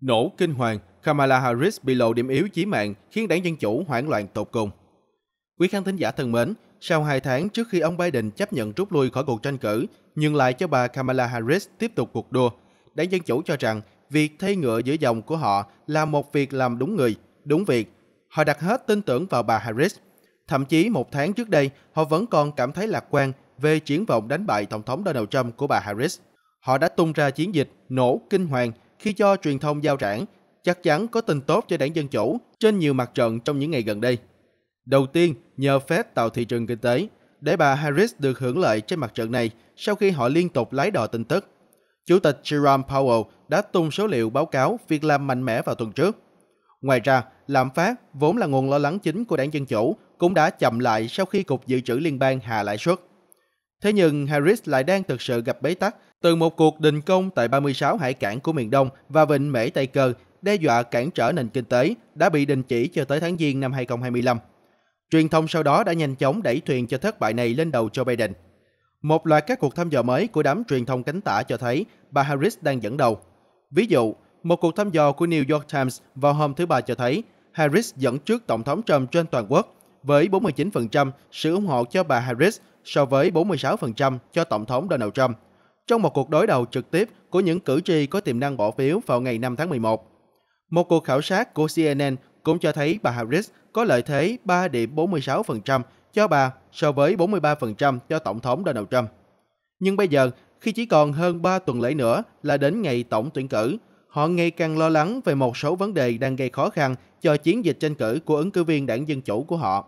Nổ kinh hoàng, Kamala Harris bị lộ điểm yếu chí mạng khiến đảng Dân Chủ hoảng loạn tột cùng. Quý khán thính giả thân mến, sau 2 tháng trước khi ông Biden chấp nhận rút lui khỏi cuộc tranh cử, nhưng lại cho bà Kamala Harris tiếp tục cuộc đua, đảng Dân Chủ cho rằng việc thay ngựa giữa dòng của họ là một việc làm đúng người, đúng việc. Họ đặt hết tin tưởng vào bà Harris. Thậm chí một tháng trước đây, họ vẫn còn cảm thấy lạc quan về triển vọng đánh bại Tổng thống Donald Trump của bà Harris. Họ đã tung ra chiến dịch nổ kinh hoàng khi cho truyền thông giao trảng chắc chắn có tin tốt cho đảng Dân Chủ trên nhiều mặt trận trong những ngày gần đây. Đầu tiên, nhờ Fed tạo thị trường kinh tế, để bà Harris được hưởng lợi trên mặt trận này sau khi họ liên tục lái đò tin tức. Chủ tịch Jerome Powell đã tung số liệu báo cáo việc làm mạnh mẽ vào tuần trước. Ngoài ra, lạm phát, vốn là nguồn lo lắng chính của đảng Dân Chủ, cũng đã chậm lại sau khi Cục Dự trữ Liên bang hạ lãi suất. Thế nhưng Harris lại đang thực sự gặp bế tắc từ một cuộc đình công tại 36 hải cảng của miền Đông và vịnh Mễ Tây Cơ đe dọa cản trở nền kinh tế đã bị đình chỉ cho tới tháng Giêng năm 2025. Truyền thông sau đó đã nhanh chóng đẩy thuyền cho thất bại này lên đầu Joe Biden. Một loạt các cuộc thăm dò mới của đám truyền thông cánh tả cho thấy bà Harris đang dẫn đầu. Ví dụ, một cuộc thăm dò của New York Times vào hôm thứ Ba cho thấy Harris dẫn trước Tổng thống Trump trên toàn quốc với 49% sự ủng hộ cho bà Harris so với 46% cho Tổng thống Donald Trump – trong một cuộc đối đầu trực tiếp của những cử tri có tiềm năng bỏ phiếu vào ngày 5 tháng 11. Một cuộc khảo sát của CNN cũng cho thấy bà Harris có lợi thế 3 điểm 46% cho bà so với 43% cho Tổng thống Donald Trump. Nhưng bây giờ, khi chỉ còn hơn 3 tuần lễ nữa là đến ngày tổng tuyển cử, họ ngày càng lo lắng về một số vấn đề đang gây khó khăn cho chiến dịch tranh cử của ứng cử viên đảng Dân Chủ của họ.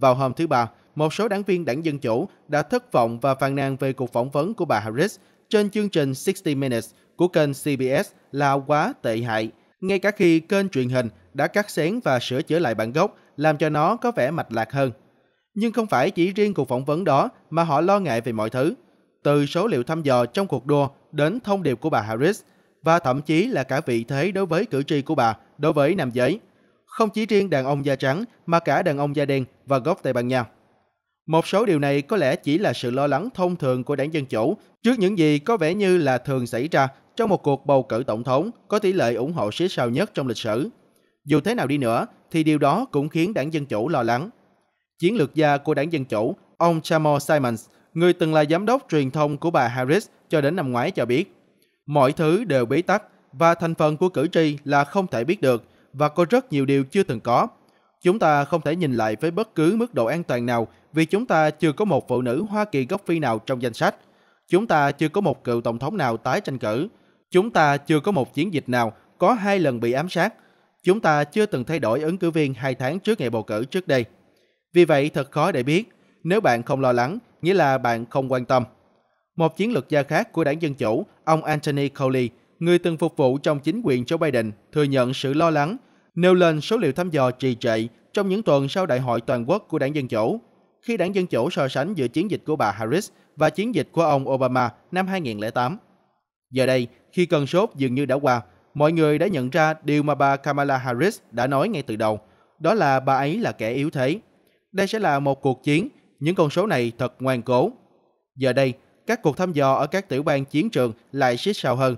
Vào hôm thứ Ba, một số đảng viên đảng Dân Chủ đã thất vọng và phàn nàn về cuộc phỏng vấn của bà Harris trên chương trình 60 Minutes của kênh CBS là quá tệ hại, ngay cả khi kênh truyền hình đã cắt xén và sửa chữa lại bản gốc làm cho nó có vẻ mạch lạc hơn. Nhưng không phải chỉ riêng cuộc phỏng vấn đó mà họ lo ngại về mọi thứ, từ số liệu thăm dò trong cuộc đua đến thông điệp của bà Harris và thậm chí là cả vị thế đối với cử tri của bà đối với nam giới. Không chỉ riêng đàn ông da trắng mà cả đàn ông da đen và gốc Tây Ban Nha. Một số điều này có lẽ chỉ là sự lo lắng thông thường của đảng Dân Chủ trước những gì có vẻ như là thường xảy ra trong một cuộc bầu cử tổng thống có tỷ lệ ủng hộ xích sao nhất trong lịch sử. Dù thế nào đi nữa, thì điều đó cũng khiến đảng Dân Chủ lo lắng. Chiến lược gia của đảng Dân Chủ, ông Chamo Simons, người từng là giám đốc truyền thông của bà Harris cho đến năm ngoái cho biết, mọi thứ đều bí tắc và thành phần của cử tri là không thể biết được và có rất nhiều điều chưa từng có Chúng ta không thể nhìn lại với bất cứ mức độ an toàn nào vì chúng ta chưa có một phụ nữ Hoa Kỳ gốc Phi nào trong danh sách. Chúng ta chưa có một cựu tổng thống nào tái tranh cử. Chúng ta chưa có một chiến dịch nào có hai lần bị ám sát. Chúng ta chưa từng thay đổi ứng cử viên hai tháng trước ngày bầu cử trước đây. Vì vậy thật khó để biết, nếu bạn không lo lắng, nghĩa là bạn không quan tâm. Một chiến lược gia khác của đảng Dân Chủ, ông Anthony Cowley, người từng phục vụ trong chính quyền Joe Biden, thừa nhận sự lo lắng nêu lên số liệu thăm dò trì trệ trong những tuần sau đại hội toàn quốc của đảng Dân Chủ, khi đảng Dân Chủ so sánh giữa chiến dịch của bà Harris và chiến dịch của ông Obama năm 2008. Giờ đây, khi cơn sốt dường như đã qua, mọi người đã nhận ra điều mà bà Kamala Harris đã nói ngay từ đầu, đó là bà ấy là kẻ yếu thế. Đây sẽ là một cuộc chiến, những con số này thật ngoan cố. Giờ đây, các cuộc thăm dò ở các tiểu bang chiến trường lại xích sao hơn.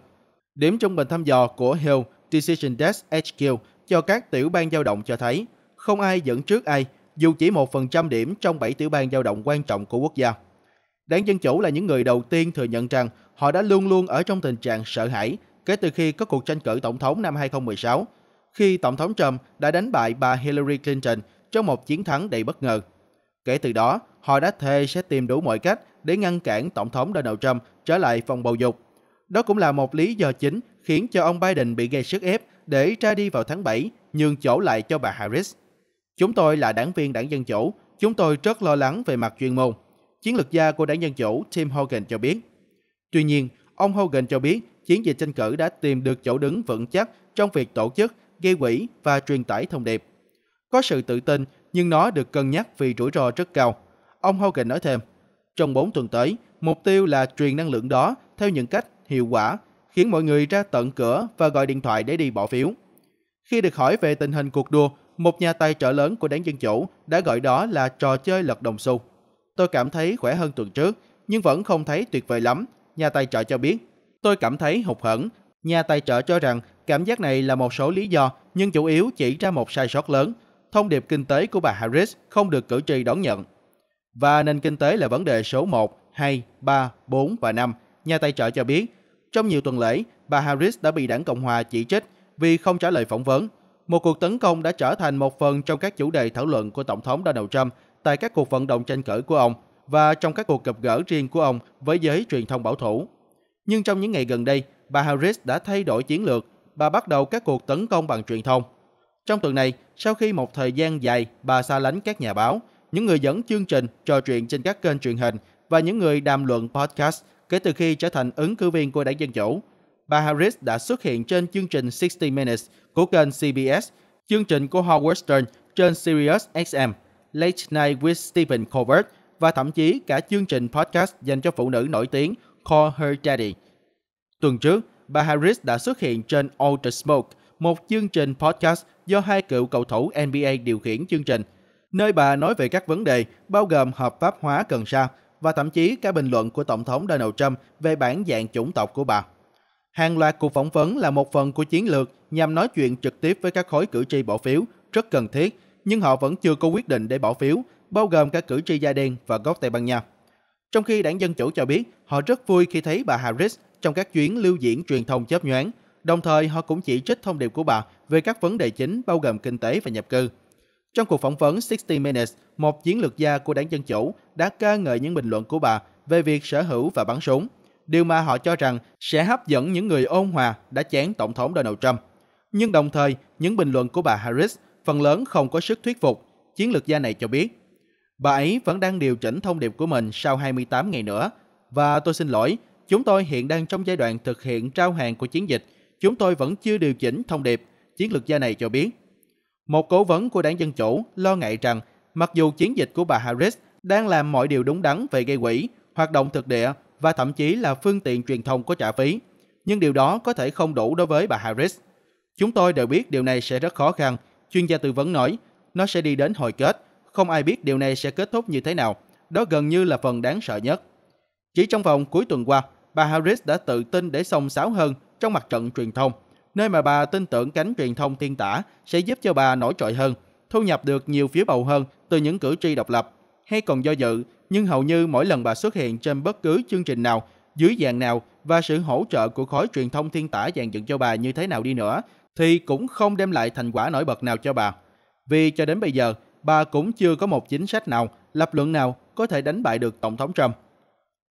Điểm trung bình thăm dò của Hill Decision Desk HQ cho các tiểu bang dao động cho thấy không ai dẫn trước ai dù chỉ 1% điểm trong 7 tiểu bang dao động quan trọng của quốc gia. Đảng Dân Chủ là những người đầu tiên thừa nhận rằng họ đã luôn luôn ở trong tình trạng sợ hãi kể từ khi có cuộc tranh cử tổng thống năm 2016, khi Tổng thống Trump đã đánh bại bà Hillary Clinton trong một chiến thắng đầy bất ngờ. Kể từ đó, họ đã thề sẽ tìm đủ mọi cách để ngăn cản Tổng thống Donald Trump trở lại phòng bầu dục. Đó cũng là một lý do chính khiến cho ông Biden bị gây sức ép để ra đi vào tháng 7, nhường chỗ lại cho bà Harris. Chúng tôi là đảng viên đảng Dân Chủ, chúng tôi rất lo lắng về mặt chuyên môn. Chiến lược gia của đảng Dân Chủ Tim Hogan cho biết. Tuy nhiên, ông Hogan cho biết chiến dịch tranh cử đã tìm được chỗ đứng vững chắc trong việc tổ chức, gây quỹ và truyền tải thông điệp. Có sự tự tin nhưng nó được cân nhắc vì rủi ro rất cao. Ông Hogan nói thêm, trong 4 tuần tới, mục tiêu là truyền năng lượng đó theo những cách hiệu quả khiến mọi người ra tận cửa và gọi điện thoại để đi bỏ phiếu. Khi được hỏi về tình hình cuộc đua, một nhà tài trợ lớn của đảng Dân Chủ đã gọi đó là trò chơi lật đồng xu. Tôi cảm thấy khỏe hơn tuần trước, nhưng vẫn không thấy tuyệt vời lắm, nhà tài trợ cho biết. Tôi cảm thấy hụt hẫng. Nhà tài trợ cho rằng cảm giác này là một số lý do, nhưng chủ yếu chỉ ra một sai sót lớn. Thông điệp kinh tế của bà Harris không được cử tri đón nhận. Và nền kinh tế là vấn đề số 1, 2, 3, 4 và 5. Nhà tài trợ cho biết trong nhiều tuần lễ, bà Harris đã bị đảng Cộng Hòa chỉ trích vì không trả lời phỏng vấn. Một cuộc tấn công đã trở thành một phần trong các chủ đề thảo luận của Tổng thống Donald Trump tại các cuộc vận động tranh cử của ông và trong các cuộc gặp gỡ riêng của ông với giới truyền thông bảo thủ. Nhưng trong những ngày gần đây, bà Harris đã thay đổi chiến lược, bà bắt đầu các cuộc tấn công bằng truyền thông. Trong tuần này, sau khi một thời gian dài bà xa lánh các nhà báo, những người dẫn chương trình trò chuyện trên các kênh truyền hình và những người đàm luận podcast kể từ khi trở thành ứng cử viên của đảng Dân Chủ. Bà Harris đã xuất hiện trên chương trình 60 Minutes của kênh CBS, chương trình của Howard Stern trên Sirius XM, Late Night with Stephen Colbert và thậm chí cả chương trình podcast dành cho phụ nữ nổi tiếng Call Her Daddy. Tuần trước, bà Harris đã xuất hiện trên All the Smoke, một chương trình podcast do hai cựu cầu thủ NBA điều khiển chương trình, nơi bà nói về các vấn đề bao gồm hợp pháp hóa cần sa và thậm chí cả bình luận của Tổng thống Donald Trump về bản dạng chủng tộc của bà. Hàng loạt cuộc phỏng vấn là một phần của chiến lược nhằm nói chuyện trực tiếp với các khối cử tri bỏ phiếu, rất cần thiết, nhưng họ vẫn chưa có quyết định để bỏ phiếu, bao gồm các cử tri da đen và gốc Tây Ban Nha. Trong khi đảng Dân Chủ cho biết họ rất vui khi thấy bà Harris trong các chuyến lưu diễn truyền thông chớp nhoáng, đồng thời họ cũng chỉ trích thông điệp của bà về các vấn đề chính bao gồm kinh tế và nhập cư. Trong cuộc phỏng vấn 60 Minutes, một chiến lược gia của đảng Dân Chủ đã ca ngợi những bình luận của bà về việc sở hữu và bắn súng, điều mà họ cho rằng sẽ hấp dẫn những người ôn hòa đã chán Tổng thống Donald Trump. Nhưng đồng thời, những bình luận của bà Harris phần lớn không có sức thuyết phục, chiến lược gia này cho biết. Bà ấy vẫn đang điều chỉnh thông điệp của mình sau 28 ngày nữa. Và tôi xin lỗi, chúng tôi hiện đang trong giai đoạn thực hiện trao hàng của chiến dịch. Chúng tôi vẫn chưa điều chỉnh thông điệp, chiến lược gia này cho biết. Một cố vấn của đảng Dân Chủ lo ngại rằng mặc dù chiến dịch của bà Harris đang làm mọi điều đúng đắn về gây quỹ, hoạt động thực địa và thậm chí là phương tiện truyền thông có trả phí, nhưng điều đó có thể không đủ đối với bà Harris. Chúng tôi đều biết điều này sẽ rất khó khăn, chuyên gia tư vấn nói, nó sẽ đi đến hồi kết, không ai biết điều này sẽ kết thúc như thế nào, đó gần như là phần đáng sợ nhất. Chỉ trong vòng cuối tuần qua, bà Harris đã tự tin để xông xáo hơn trong mặt trận truyền thông nơi mà bà tin tưởng cánh truyền thông tiên tả sẽ giúp cho bà nổi trội hơn, thu nhập được nhiều phiếu bầu hơn từ những cử tri độc lập hay còn do dự, nhưng hầu như mỗi lần bà xuất hiện trên bất cứ chương trình nào, dưới dạng nào và sự hỗ trợ của khối truyền thông thiên tả dàn dựng cho bà như thế nào đi nữa thì cũng không đem lại thành quả nổi bật nào cho bà. Vì cho đến bây giờ, bà cũng chưa có một chính sách nào, lập luận nào có thể đánh bại được Tổng thống Trump.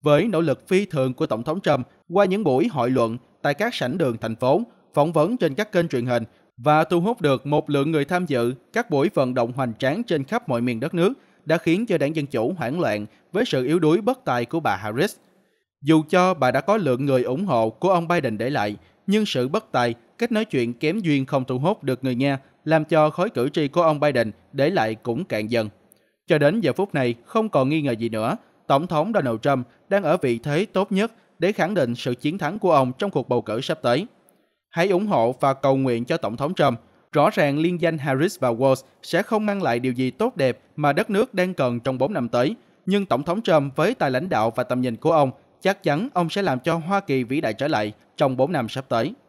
Với nỗ lực phi thường của Tổng thống Trump qua những buổi hội luận tại các sảnh đường thành phố, phỏng vấn trên các kênh truyền hình và thu hút được một lượng người tham dự các buổi vận động hoành tráng trên khắp mọi miền đất nước đã khiến cho đảng Dân Chủ hoảng loạn với sự yếu đuối bất tài của bà Harris. Dù cho bà đã có lượng người ủng hộ của ông Biden để lại, nhưng sự bất tài, cách nói chuyện kém duyên không thu hút được người nghe làm cho khối cử tri của ông Biden để lại cũng cạn dần. Cho đến giờ phút này, không còn nghi ngờ gì nữa, Tổng thống Donald Trump đang ở vị thế tốt nhất để khẳng định sự chiến thắng của ông trong cuộc bầu cử sắp tới. Hãy ủng hộ và cầu nguyện cho Tổng thống Trump. Rõ ràng liên danh Harris và Walz sẽ không mang lại điều gì tốt đẹp mà đất nước đang cần trong 4 năm tới. Nhưng Tổng thống Trump với tài lãnh đạo và tầm nhìn của ông, chắc chắn ông sẽ làm cho Hoa Kỳ vĩ đại trở lại trong 4 năm sắp tới.